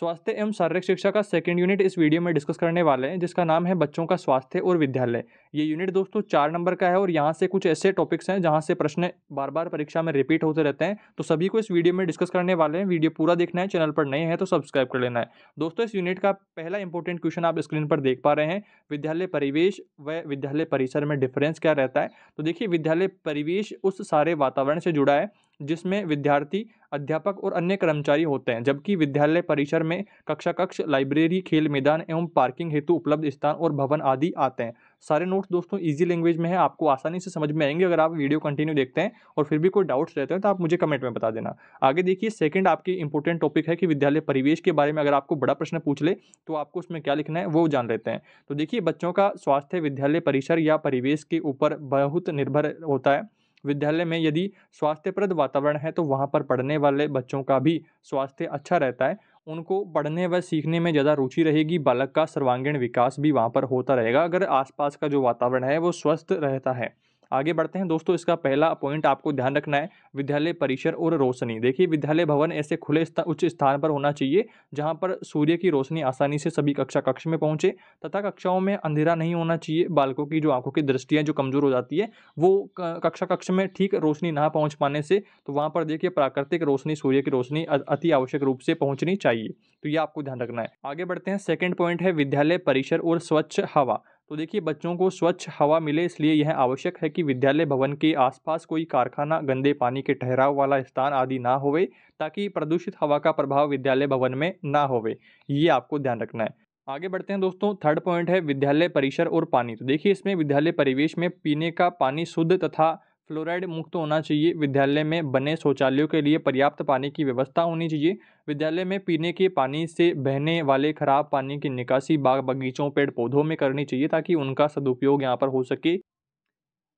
स्वास्थ्य एवं शारीरिक शिक्षा का सेकेंड यूनिट इस वीडियो में डिस्कस करने वाले हैं जिसका नाम है बच्चों का स्वास्थ्य और विद्यालय ये यूनिट दोस्तों चार नंबर का है और यहाँ से कुछ ऐसे टॉपिक्स हैं जहाँ से प्रश्न बार बार परीक्षा में रिपीट होते रहते हैं तो सभी को इस वीडियो में डिस्कस करने वाले हैं वीडियो पूरा देखना है चैनल पर नए हैं तो सब्सक्राइब कर लेना है दोस्तों इस यूनिट का पहला इंपॉर्टेंट क्वेश्चन आप स्क्रीन पर देख पा रहे हैं विद्यालय परिवेश व विद्यालय परिसर में डिफरेंस क्या रहता है तो देखिए विद्यालय परिवेश उस सारे वातावरण से जुड़ा है जिसमें विद्यार्थी अध्यापक और अन्य कर्मचारी होते हैं जबकि विद्यालय परिसर में कक्षा कक्ष लाइब्रेरी खेल मैदान एवं पार्किंग हेतु उपलब्ध स्थान और भवन आदि आते हैं सारे नोट्स दोस्तों इजी लैंग्वेज में है आपको आसानी से समझ में आएंगे अगर आप वीडियो कंटिन्यू देखते हैं और फिर भी कोई डाउट्स रहते हैं तो आप मुझे कमेंट में बता देना आगे देखिए सेकंड आपकी इंपॉर्टेंट टॉपिक है कि विद्यालय परिवेश के बारे में अगर आपको बड़ा प्रश्न पूछ ले तो आपको उसमें क्या लिखना है वो जान लेते हैं तो देखिए बच्चों का स्वास्थ्य विद्यालय परिसर या परिवेश के ऊपर बहुत निर्भर होता है विद्यालय में यदि स्वास्थ्यप्रद वातावरण है तो वहाँ पर पढ़ने वाले बच्चों का भी स्वास्थ्य अच्छा रहता है उनको पढ़ने व सीखने में ज़्यादा रुचि रहेगी बालक का सर्वांगीण विकास भी वहाँ पर होता रहेगा अगर आसपास का जो वातावरण है वो स्वस्थ रहता है आगे बढ़ते हैं दोस्तों इसका पहला पॉइंट आपको ध्यान रखना है विद्यालय परिसर और रोशनी देखिए विद्यालय भवन ऐसे खुले स्था, उच्च स्थान पर होना चाहिए जहाँ पर सूर्य की रोशनी आसानी से सभी कक्षा कक्ष में पहुँचे तथा कक्षाओं में अंधेरा नहीं होना चाहिए बालकों की जो आंखों की दृष्टियाँ जो कमज़ोर हो जाती है वो कक्षा कक्ष में ठीक रोशनी ना पहुँच पाने से तो वहाँ पर देखिए प्राकृतिक रोशनी सूर्य की रोशनी अति आवश्यक रूप से पहुँचनी चाहिए तो ये आपको ध्यान रखना है आगे बढ़ते हैं सेकेंड पॉइंट है विद्यालय परिसर और स्वच्छ हवा तो देखिए बच्चों को स्वच्छ हवा मिले इसलिए यह आवश्यक है कि विद्यालय भवन के आसपास कोई कारखाना गंदे पानी के ठहराव वाला स्थान आदि ना होवे ताकि प्रदूषित हवा का प्रभाव विद्यालय भवन में ना होवे ये आपको ध्यान रखना है आगे बढ़ते हैं दोस्तों थर्ड पॉइंट है विद्यालय परिसर और पानी तो देखिए इसमें विद्यालय परिवेश में पीने का पानी शुद्ध तथा फ्लोराइड मुक्त होना चाहिए विद्यालय में बने शौचालयों के लिए पर्याप्त पानी की व्यवस्था होनी चाहिए विद्यालय में पीने के पानी से बहने वाले खराब पानी की निकासी बाग बगीचों पेड़ पौधों में करनी चाहिए ताकि उनका सदुपयोग यहाँ पर हो सके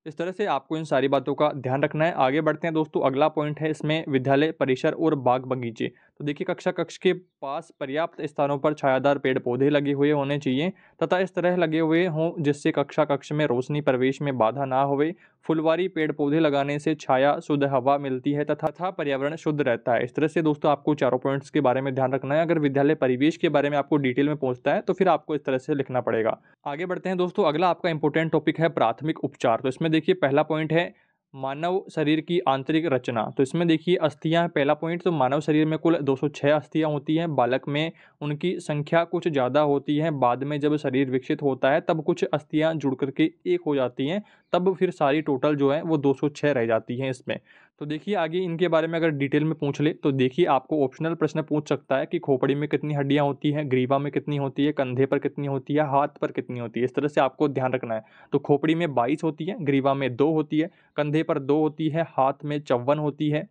इस तरह से आपको इन सारी बातों का ध्यान रखना है आगे बढ़ते हैं दोस्तों अगला पॉइंट है इसमें विद्यालय परिसर और बाग बगीचे तो देखिए कक्षा कक्ष के पास पर्याप्त स्थानों पर छायादार पेड़ पौधे लगे हुए होने चाहिए तथा इस तरह लगे हुए हों जिससे कक्षा कक्ष में रोशनी प्रवेश में बाधा ना होवे फुलवारी पेड़ पौधे लगाने से छाया शुद्ध हवा मिलती है तथा था पर्यावरण शुद्ध रहता है इस तरह से दोस्तों आपको चारों पॉइंट्स के बारे में ध्यान रखना है अगर विद्यालय परिवेश के बारे में आपको डिटेल में पहुंचता है तो फिर आपको इस तरह से लिखना पड़ेगा आगे बढ़ते हैं दोस्तों अगला आपका इंपॉर्टेंट टॉपिक है प्राथमिक उपचार तो इसमें देखिए पहला पॉइंट है मानव शरीर की आंतरिक रचना तो इसमें देखिए अस्थियां पहला पॉइंट तो मानव शरीर में कुल 206 अस्थियां होती हैं बालक में उनकी संख्या कुछ ज़्यादा होती है बाद में जब शरीर विकसित होता है तब कुछ अस्थियां जुड़ करके एक हो जाती हैं तब फिर सारी टोटल जो है वो 206 रह जाती हैं इसमें तो देखिए आगे इनके बारे में अगर डिटेल में पूछ ले तो देखिए आपको ऑप्शनल प्रश्न पूछ सकता है कि खोपड़ी में कितनी हड्डियां होती हैं ग्रीवा में कितनी होती है कंधे पर कितनी होती है हाथ पर कितनी होती है इस तरह से आपको ध्यान रखना है तो खोपड़ी में बाईस होती है ग्रीवा में दो होती है कंधे पर दो होती है हाथ में चौवन होती है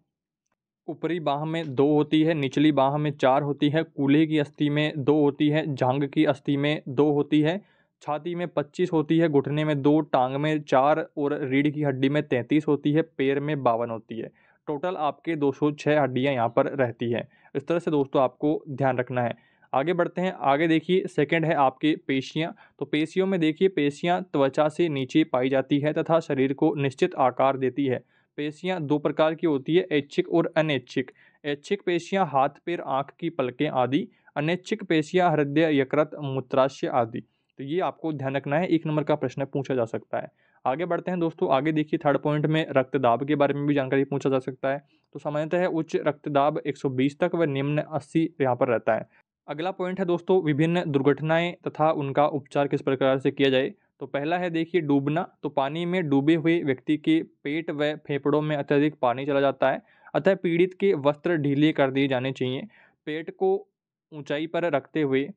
ऊपरी बाह में दो होती है निचली बाह में चार होती है कूल्हे की अस्थि में दो होती है झांग की अस्थि में दो होती है छाती में पच्चीस होती है घुटने में दो टांग में चार और रीढ़ की हड्डी में तैंतीस होती है पैर में बावन होती है टोटल आपके दो सौ छः हड्डियाँ यहाँ पर रहती हैं इस तरह से दोस्तों आपको ध्यान रखना है आगे बढ़ते हैं आगे देखिए सेकंड है आपके पेशियाँ तो पेशियों में देखिए पेशियाँ त्वचा से नीचे पाई जाती है तथा शरीर को निश्चित आकार देती है पेशियाँ दो प्रकार की होती है ऐच्छिक और अनैच्छिक ऐच्छिक पेशियाँ हाथ पैर आँख की पलकें आदि अनैच्छिक पेशियाँ हृदय यकृत मूत्राशय आदि तो ये आपको ध्यान रखना है एक नंबर का प्रश्न पूछा जा सकता है आगे बढ़ते हैं दोस्तों आगे देखिए थर्ड पॉइंट में रक्तदाब के बारे में भी जानकारी पूछा जा सकता है तो सामान्यतः उच्च रक्तदाब 120 तक व निम्न 80 यहाँ पर रहता है अगला पॉइंट है दोस्तों विभिन्न दुर्घटनाएं तथा उनका उपचार किस प्रकार से किया जाए तो पहला है देखिए डूबना तो पानी में डूबे हुए व्यक्ति के पेट व फेफड़ों में अत्यधिक पानी चला जाता है अतः पीड़ित के वस्त्र ढीले कर दिए जाने चाहिए पेट को ऊंचाई पर रखते हुए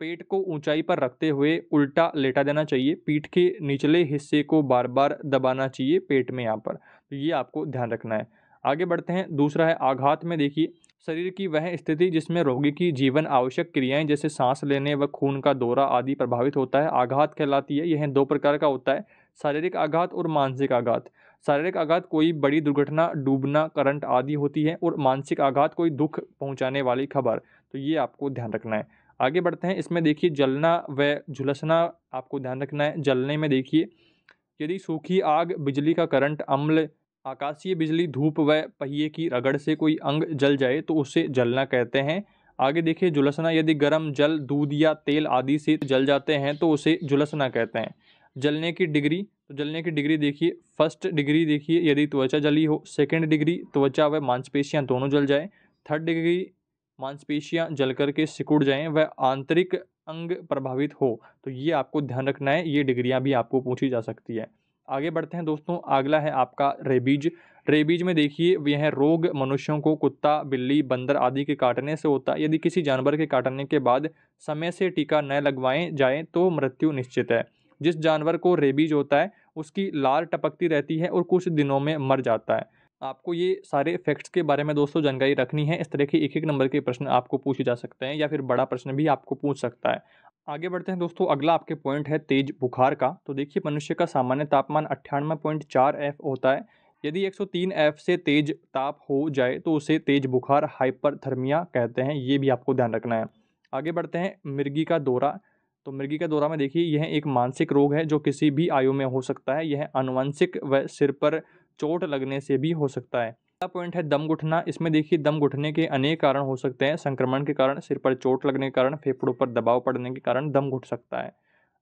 पेट को ऊंचाई पर रखते हुए उल्टा लेटा देना चाहिए पीठ के निचले हिस्से को बार बार दबाना चाहिए पेट में यहाँ पर तो ये आपको ध्यान रखना है आगे बढ़ते हैं दूसरा है आघात में देखिए शरीर की वह स्थिति जिसमें रोगी की जीवन आवश्यक क्रियाएं जैसे सांस लेने व खून का दौरा आदि प्रभावित होता है आघात कहलाती है यह दो प्रकार का होता है शारीरिक आघात और मानसिक आघात शारीरिक आघात कोई बड़ी दुर्घटना डूबना करंट आदि होती है और मानसिक आघात कोई दुख पहुंचाने वाली खबर तो ये आपको ध्यान रखना है आगे बढ़ते हैं इसमें देखिए जलना व झुलसना आपको ध्यान रखना है जलने में देखिए यदि सूखी आग बिजली का करंट अम्ल आकाशीय बिजली धूप व पहिए की रगड़ से कोई अंग जल जाए तो उसे जलना कहते हैं आगे देखिए जुलसना यदि गर्म जल दूध या तेल आदि से जल जाते हैं तो उसे जुलसना कहते हैं जलने की डिग्री तो जलने की डिग्री देखिए फर्स्ट डिग्री देखिए यदि त्वचा जली हो सेकेंड डिग्री त्वचा व मांसपेशियाँ दोनों जल जाए थर्ड डिग्री मांसपेशियां जल करके सिकुड़ जाएं वह आंतरिक अंग प्रभावित हो तो ये आपको ध्यान रखना है ये डिग्रियां भी आपको पूछी जा सकती है आगे बढ़ते हैं दोस्तों अगला है आपका रेबीज रेबीज में देखिए यह रोग मनुष्यों को कुत्ता बिल्ली बंदर आदि के काटने से होता है यदि किसी जानवर के काटने के बाद समय से टीका न लगवाएं जाए तो मृत्यु निश्चित है जिस जानवर को रेबीज होता है उसकी लार टपकती रहती है और कुछ दिनों में मर जाता है आपको ये सारे फैक्ट्स के बारे में दोस्तों जानकारी रखनी है इस तरह के एक एक नंबर के प्रश्न आपको पूछे जा सकते हैं या फिर बड़ा प्रश्न भी आपको पूछ सकता है आगे बढ़ते हैं दोस्तों अगला आपके पॉइंट है तेज बुखार का तो देखिए मनुष्य का सामान्य तापमान अट्ठानवे पॉइंट चार एफ होता है यदि तीन एफ से तेज ताप हो जाए तो उसे तेज बुखार हाइपरथर्मिया कहते हैं ये भी आपको ध्यान रखना है आगे बढ़ते हैं मिर्गी का दौरा तो मिर्गी का दौरा में देखिए यह एक मानसिक रोग है जो किसी भी आयु में हो सकता है यह आनुवंशिक व सिर पर चोट लगने से भी हो सकता है अगला पॉइंट है दम घुटना इसमें देखिए दम घुटने के अनेक कारण हो सकते हैं संक्रमण के कारण सिर पर चोट लगने के कारण फेफड़ों पर दबाव पड़ने के कारण दम घुट सकता है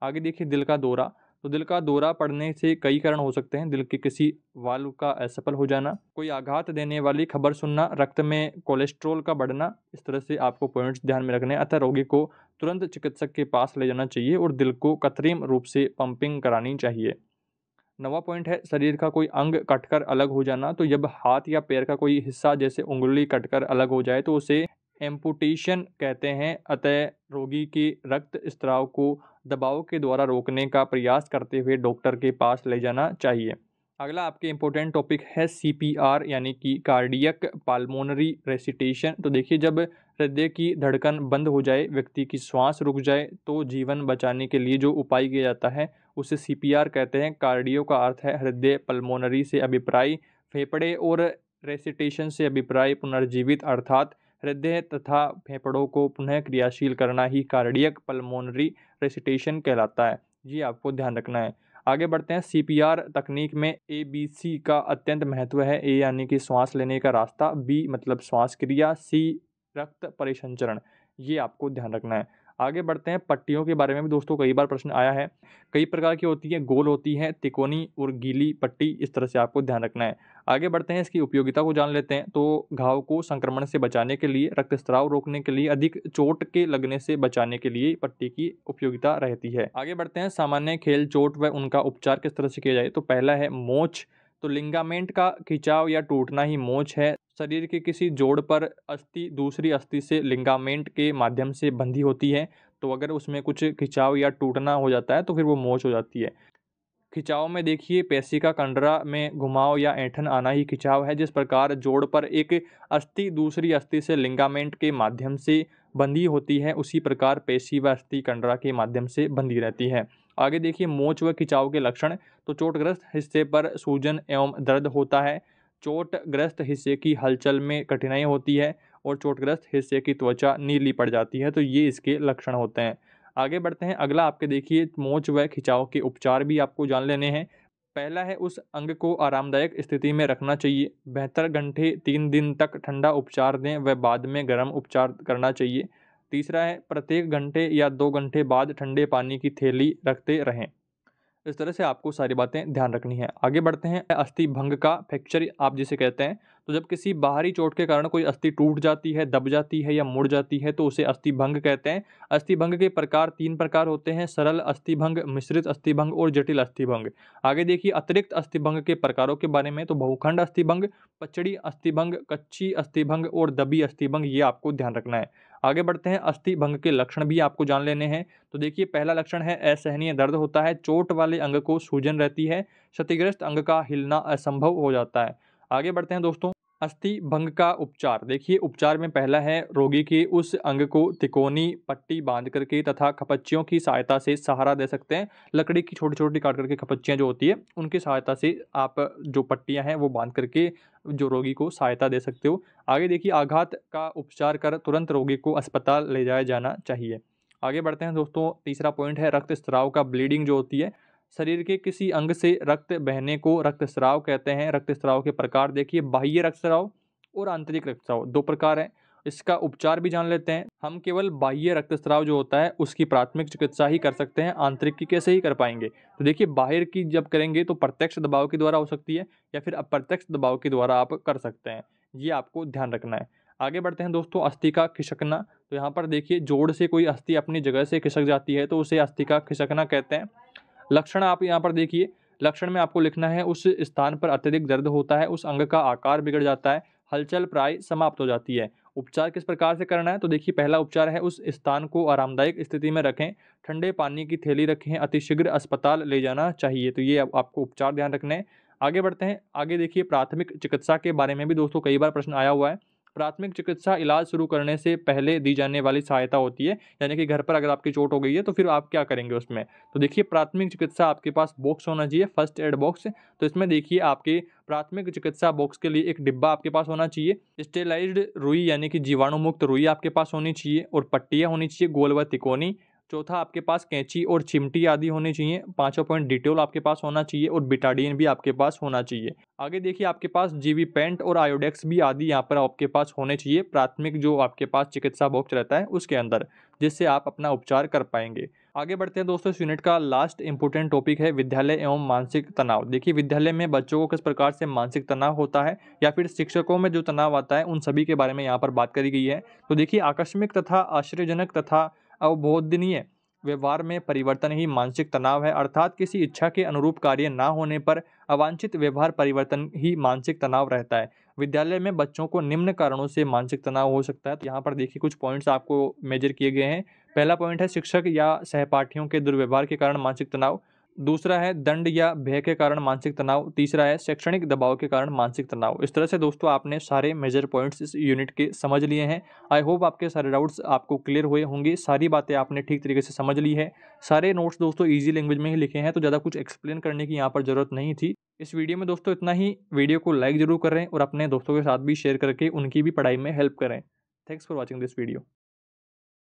आगे देखिए दिल का दौरा तो दिल का दौरा पड़ने से कई कारण हो सकते हैं दिल के किसी वाल्व का असफल हो जाना कोई आघात देने वाली खबर सुनना रक्त में कोलेस्ट्रॉल का बढ़ना इस तरह से आपको पॉइंट्स ध्यान में रखने अतः रोगी को तुरंत चिकित्सक के पास ले जाना चाहिए और दिल को कृत्रिम रूप से पंपिंग करानी चाहिए नवा पॉइंट है शरीर का कोई अंग कटकर अलग हो जाना तो जब हाथ या पैर का कोई हिस्सा जैसे उंगली कटकर अलग हो जाए तो उसे एम्पुटेशन कहते हैं अतः रोगी के रक्त स्त्राव को दबाव के द्वारा रोकने का प्रयास करते हुए डॉक्टर के पास ले जाना चाहिए अगला आपके इम्पोर्टेंट टॉपिक है सीपीआर यानी कि कार्डियक पालमोनरी रेसिटेशन तो देखिए जब हृदय की धड़कन बंद हो जाए व्यक्ति की श्वास रुक जाए तो जीवन बचाने के लिए जो उपाय किया जाता है उसे सी कहते हैं कार्डियो का अर्थ है हृदय पल्मोनरी से अभिप्राय फेफड़े और रेसिटेशन से अभिप्राय पुनर्जीवित अर्थात हृदय तथा फेफड़ों को पुनः क्रियाशील करना ही कार्डियक पल्मोनरी रेसिटेशन कहलाता है ये आपको ध्यान रखना है आगे बढ़ते हैं सी तकनीक में ए बी सी का अत्यंत महत्व है ए यानी कि श्वास लेने का रास्ता बी मतलब श्वास क्रिया सी रक्त परिसंचरण ये आपको ध्यान रखना है आगे बढ़ते हैं पट्टियों के बारे में भी दोस्तों कई बार प्रश्न आया है कई प्रकार की होती है गोल होती है तिकोनी और गीली पट्टी इस तरह से आपको ध्यान रखना है आगे बढ़ते हैं इसकी उपयोगिता को जान लेते हैं तो घाव को संक्रमण से बचाने के लिए रक्तस्राव रोकने के लिए अधिक चोट के लगने से बचाने के लिए पट्टी की उपयोगिता रहती है आगे बढ़ते हैं सामान्य खेल चोट व उनका उपचार किस तरह से किया जाए तो पहला है मोच तो लिंगामेंट का खिंचाव या टूटना ही मोच है शरीर के किसी जोड़ पर अस्थि दूसरी अस्थि से लिंगामेंट के माध्यम से बंधी होती है तो अगर उसमें कुछ खिंचाव या टूटना हो जाता है तो फिर वो मोच हो जाती है खिंचाव में देखिए पेशी का कंडरा में घुमाव या ऐठन आना ही खिंचाव है जिस प्रकार जोड़ पर एक अस्थि दूसरी अस्थि से लिंगामेंट के माध्यम से बंधी होती है उसी प्रकार पेशी व अस्थि कंडरा के माध्यम से बंधी रहती है आगे देखिए मोच व खिंचाव के लक्षण तो चोटग्रस्त हिस्से पर सूजन एवं दर्द होता है चोटग्रस्त हिस्से की हलचल में कठिनाई होती है और चोटग्रस्त हिस्से की त्वचा नीली पड़ जाती है तो ये इसके लक्षण होते हैं आगे बढ़ते हैं अगला आपके देखिए मोच व खिंचाव के उपचार भी आपको जान लेने हैं पहला है उस अंग को आरामदायक स्थिति में रखना चाहिए बेहतर घंटे तीन दिन तक ठंडा उपचार दें व बाद में गर्म उपचार करना चाहिए तीसरा है प्रत्येक घंटे या दो घंटे बाद ठंडे पानी की थैली रखते रहें इस तरह से आपको सारी बातें ध्यान रखनी है आगे बढ़ते हैं अस्थि भंग का फ्रैक्चर आप जिसे कहते हैं तो जब किसी बाहरी चोट के कारण कोई अस्थि टूट जाती है दब जाती है या मुड़ जाती है तो उसे अस्थि भंग कहते हैं अस्थि भंग के प्रकार तीन प्रकार होते हैं सरल अस्थि भंग मिश्रित अस्थि भंग और जटिल अस्थि भंग आगे देखिए अतिरिक्त अस्थि भंग के प्रकारों के बारे में तो बहुखंड अस्थि भंग पचड़ी अस्थि भंग कच्ची अस्थि भंग और दबी अस्थि भंग ये आपको ध्यान रखना है आगे बढ़ते हैं अस्थि भंग के लक्षण भी आपको जान लेने हैं तो देखिए पहला लक्षण है असहनीय दर्द होता है चोट वाले अंग को सूजन रहती है क्षतिग्रस्त अंग का हिलना असंभव हो जाता है आगे बढ़ते हैं दोस्तों अस्थि भंग का उपचार देखिए उपचार में पहला है रोगी के उस अंग को तिकोनी पट्टी बांध करके तथा खपच्चियों की सहायता से सहारा दे सकते हैं लकड़ी की छोटी छोटी काट करके खपच्चियाँ जो होती है उनकी सहायता से आप जो पट्टियाँ हैं वो बांध करके जो रोगी को सहायता दे सकते हो आगे देखिए आघात का उपचार कर तुरंत रोगी को अस्पताल ले जाया जाना चाहिए आगे बढ़ते हैं दोस्तों तीसरा पॉइंट है रक्त स्त्राव का ब्लीडिंग जो होती है शरीर के किसी अंग से रक्त बहने को रक्तस्राव कहते हैं रक्तस्राव के प्रकार देखिए बाह्य रक्तस्राव और आंतरिक रक्तस्राव दो प्रकार हैं इसका उपचार भी जान लेते हैं हम केवल बाह्य रक्तस्राव जो होता है उसकी प्राथमिक चिकित्सा ही कर सकते हैं आंतरिक की कैसे ही कर पाएंगे तो देखिए बाहर की जब करेंगे तो प्रत्यक्ष दबाव के द्वारा हो सकती है या फिर अप्रत्यक्ष दबाव के द्वारा आप कर सकते हैं ये आपको ध्यान रखना है आगे बढ़ते हैं दोस्तों अस्थि का खिसकना तो यहाँ पर देखिए जोड़ से कोई अस्थि अपनी जगह से खिसक जाती है तो उसे अस्थि का खिसकना कहते हैं लक्षण आप यहाँ पर देखिए लक्षण में आपको लिखना है उस स्थान पर अत्यधिक दर्द होता है उस अंग का आकार बिगड़ जाता है हलचल प्राय समाप्त हो जाती है उपचार किस प्रकार से करना है तो देखिए पहला उपचार है उस स्थान को आरामदायक स्थिति में रखें ठंडे पानी की थैली रखें अतिशीघ्र अस्पताल ले जाना चाहिए तो ये आपको उपचार ध्यान रखना है आगे बढ़ते हैं आगे देखिए प्राथमिक चिकित्सा के बारे में भी दोस्तों कई बार प्रश्न आया हुआ है प्राथमिक चिकित्सा इलाज शुरू करने से पहले दी जाने वाली सहायता होती है यानी कि घर पर अगर आपकी चोट हो गई है तो फिर आप क्या करेंगे उसमें तो देखिए प्राथमिक चिकित्सा आपके पास बॉक्स होना चाहिए फर्स्ट एड बॉक्स तो इसमें देखिए आपके प्राथमिक चिकित्सा बॉक्स के लिए एक डिब्बा आपके पास होना चाहिए स्टेलाइज्ड रुई यानी कि जीवाणु मुक्त रुई आपके पास होनी चाहिए और पट्टियाँ होनी चाहिए गोल व तिकोनी चौथा आपके पास कैंची और चिमटी आदि होने चाहिए पाँचों पॉइंट डिटोल आपके पास होना चाहिए और बिटाडियन भी आपके पास होना चाहिए आगे देखिए आपके पास जीवी पेंट और आयोडेक्स भी आदि यहाँ पर आपके पास होने चाहिए प्राथमिक जो आपके पास चिकित्सा बॉक्स रहता है उसके अंदर जिससे आप अपना उपचार कर पाएंगे आगे बढ़ते हैं दोस्तों इस यूनिट का लास्ट इंपॉर्टेंट टॉपिक है विद्यालय एवं मानसिक तनाव देखिए विद्यालय में बच्चों को किस प्रकार से मानसिक तनाव होता है या फिर शिक्षकों में जो तनाव आता है उन सभी के बारे में यहाँ पर बात करी गई है तो देखिए आकस्मिक तथा आश्चर्यजनक तथा अवबोधनीय व्यवहार में परिवर्तन ही मानसिक तनाव है अर्थात किसी इच्छा के अनुरूप कार्य ना होने पर अवांछित व्यवहार परिवर्तन ही मानसिक तनाव रहता है विद्यालय में बच्चों को निम्न कारणों से मानसिक तनाव हो सकता है तो यहाँ पर देखिए कुछ पॉइंट्स आपको मेजर किए गए हैं पहला पॉइंट है शिक्षक या सहपाठियों के दुर्व्यवहार के कारण मानसिक तनाव दूसरा है दंड या भय के कारण मानसिक तनाव तीसरा है शैक्षणिक दबाव के कारण मानसिक तनाव इस तरह से दोस्तों आपने सारे मेजर पॉइंट्स इस यूनिट के समझ लिए हैं आई होप आपके सारे डाउट्स आपको क्लियर हुए होंगे सारी बातें आपने ठीक तरीके से समझ ली है सारे नोट्स दोस्तों ईजी लैंग्वेज में ही लिखे हैं तो ज़्यादा कुछ एक्सप्लेन करने की यहाँ पर ज़रूरत नहीं थी इस वीडियो में दोस्तों इतना ही वीडियो को लाइक ज़रूर करें और अपने दोस्तों के साथ भी शेयर करके उनकी भी पढ़ाई में हेल्प करें thanks for watching this video